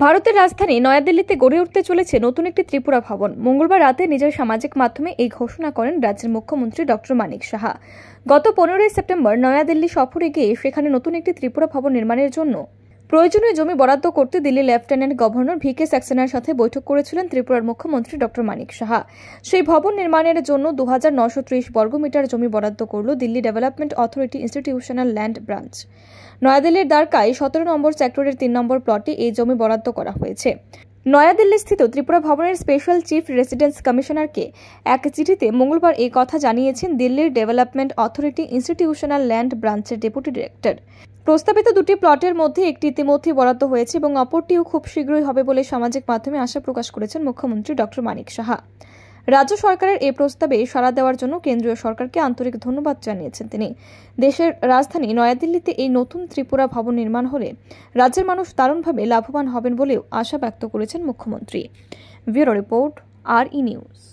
ভারতের রাজধানী নয়াদিল্লিতে গড়ে উঠতে চলেছে নতুন একটি ত্রিপুরা ভবন মঙ্গলবার রাতে নিজের সামাজিক মাধ্যমে এই ঘোষণা করেন রাজ্যের মুখ্যমন্ত্রী ডক্টর মানিক সাহা গত পনেরোই সেপ্টেম্বর নয়াদিল্লি সফরে গিয়ে সেখানে নতুন একটি ত্রিপুরা ভবন নির্মাণের জন্য প্রয়োজনীয় জমি বরাদ্দ করতে Delhi lieutenant governor V K স্যাক্সেনার সাথে বৈঠক করেছিলেন ত্রিপুরার মুখ্যমন্ত্রী ড মানিক সাহা সেই ভবন নির্মাণের জন্য দু হাজার বর্গমিটার জমি বরাদ্দ করল Delhi Development Authority Institutional Land Branch নয়াদিল্লির দ্বারকায় সতেরো নম্বর সেক্টরের তিন নম্বর প্লটে এই জমি বরাদ্দ করা হয়েছে নয়াদিল্লিস্থিত ত্রিপুরা ভবনের স্পেশাল চিফ রেসিডেন্স কমিশনারকে এক চিঠিতে মঙ্গলবার এই কথা জানিয়েছেন দিল্লির ডেভেলপমেন্ট অথরিটি ইনস্টিটিউশনাল ল্যান্ড ব্রাঞ্চের ডেপুটি ডিরেক্টর প্রস্তাবিত দুটি প্লটের মধ্যে একটি ইতিমধ্যেই বরাদ্দ হয়েছে এবং অপরটিও খুব শীঘ্রই হবে বলে সামাজিক মাধ্যমে আশা প্রকাশ করেছেন মুখ্যমন্ত্রী ডক্টর মানিক সাহা রাজ্য সরকারের এই প্রস্তাবে সাড়া দেওয়ার জন্য কেন্দ্রীয় সরকারকে আন্তরিক ধন্যবাদ জানিয়েছেন তিনি দেশের রাজধানী নয়াদিল্লিতে এই নতুন ত্রিপুরা ভবন নির্মাণ হলে রাজ্যের মানুষ দারুণভাবে লাভবান হবেন বলেও আশা ব্যক্ত করেছেন মুখ্যমন্ত্রী রিপোর্ট আর ই নিউজ